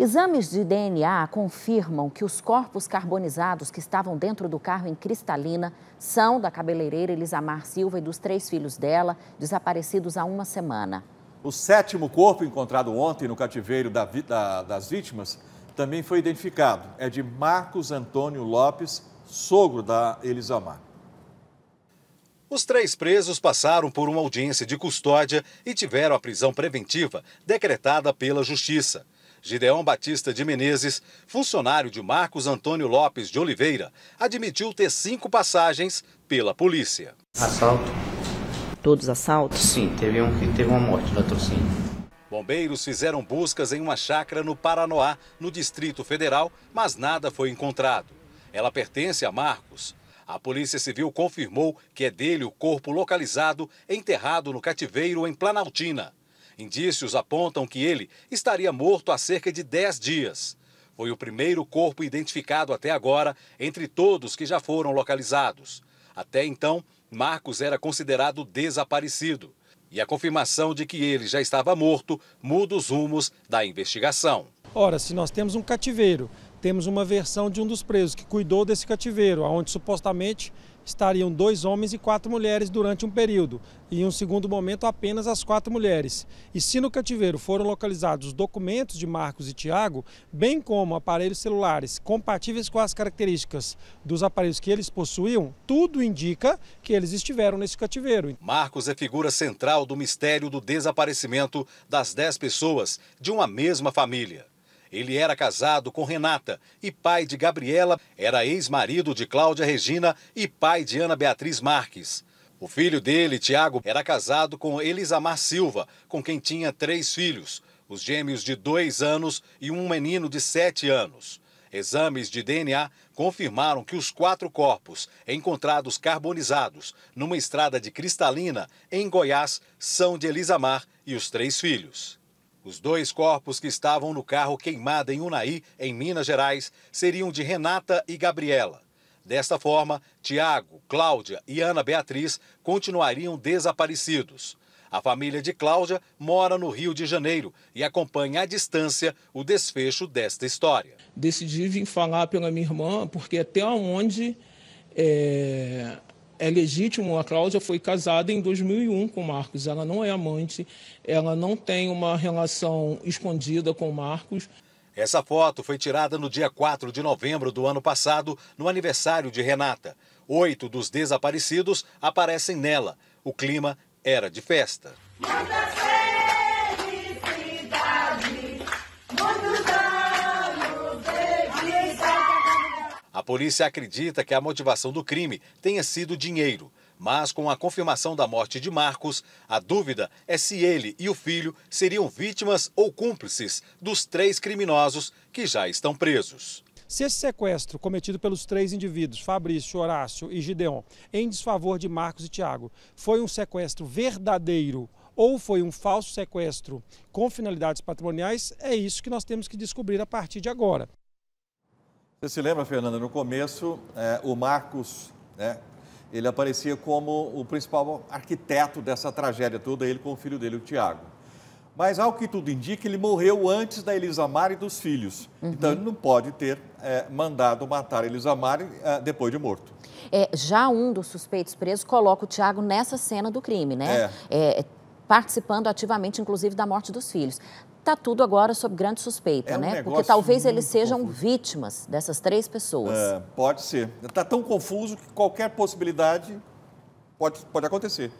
Exames de DNA confirmam que os corpos carbonizados que estavam dentro do carro em Cristalina são da cabeleireira Elisamar Silva e dos três filhos dela, desaparecidos há uma semana. O sétimo corpo encontrado ontem no cativeiro da, da, das vítimas também foi identificado. É de Marcos Antônio Lopes, sogro da Elisamar. Os três presos passaram por uma audiência de custódia e tiveram a prisão preventiva decretada pela Justiça. Gideão Batista de Menezes, funcionário de Marcos Antônio Lopes de Oliveira, admitiu ter cinco passagens pela polícia. Assalto. Todos assaltos? Sim, teve um que teve uma morte, torcida. Bombeiros fizeram buscas em uma chácara no Paranoá, no Distrito Federal, mas nada foi encontrado. Ela pertence a Marcos. A Polícia Civil confirmou que é dele o corpo localizado enterrado no cativeiro em Planaltina. Indícios apontam que ele estaria morto há cerca de 10 dias. Foi o primeiro corpo identificado até agora entre todos que já foram localizados. Até então, Marcos era considerado desaparecido. E a confirmação de que ele já estava morto muda os rumos da investigação. Ora, se nós temos um cativeiro temos uma versão de um dos presos que cuidou desse cativeiro, onde supostamente estariam dois homens e quatro mulheres durante um período, e em um segundo momento apenas as quatro mulheres. E se no cativeiro foram localizados documentos de Marcos e Tiago, bem como aparelhos celulares compatíveis com as características dos aparelhos que eles possuíam, tudo indica que eles estiveram nesse cativeiro. Marcos é figura central do mistério do desaparecimento das dez pessoas de uma mesma família. Ele era casado com Renata e pai de Gabriela, era ex-marido de Cláudia Regina e pai de Ana Beatriz Marques. O filho dele, Tiago, era casado com Elisamar Silva, com quem tinha três filhos, os gêmeos de dois anos e um menino de sete anos. Exames de DNA confirmaram que os quatro corpos encontrados carbonizados numa estrada de cristalina em Goiás são de Elisamar e os três filhos. Os dois corpos que estavam no carro queimado em Unai, em Minas Gerais, seriam de Renata e Gabriela. Desta forma, Tiago, Cláudia e Ana Beatriz continuariam desaparecidos. A família de Cláudia mora no Rio de Janeiro e acompanha à distância o desfecho desta história. Decidi vir falar pela minha irmã, porque até onde é, é legítimo, a Cláudia foi casada em 2001 com o Marcos. Ela não é amante, ela não tem uma relação escondida com o Marcos. Essa foto foi tirada no dia 4 de novembro do ano passado, no aniversário de Renata. Oito dos desaparecidos aparecem nela. O clima era de festa. Manda! polícia acredita que a motivação do crime tenha sido dinheiro. Mas com a confirmação da morte de Marcos, a dúvida é se ele e o filho seriam vítimas ou cúmplices dos três criminosos que já estão presos. Se esse sequestro cometido pelos três indivíduos, Fabrício, Horácio e Gideon, em desfavor de Marcos e Tiago, foi um sequestro verdadeiro ou foi um falso sequestro com finalidades patrimoniais, é isso que nós temos que descobrir a partir de agora. Você se lembra, Fernanda, no começo, é, o Marcos, né, ele aparecia como o principal arquiteto dessa tragédia toda, ele com o filho dele, o Tiago. Mas, ao que tudo indica, ele morreu antes da Elisamar e dos filhos. Uhum. Então, ele não pode ter é, mandado matar Elisamar é, depois de morto. É, já um dos suspeitos presos coloca o Tiago nessa cena do crime, né? É. é participando ativamente, inclusive, da morte dos filhos. Está tudo agora sob grande suspeita, é né? Porque talvez eles sejam confuso. vítimas dessas três pessoas. É, pode ser. Está tão confuso que qualquer possibilidade pode, pode acontecer.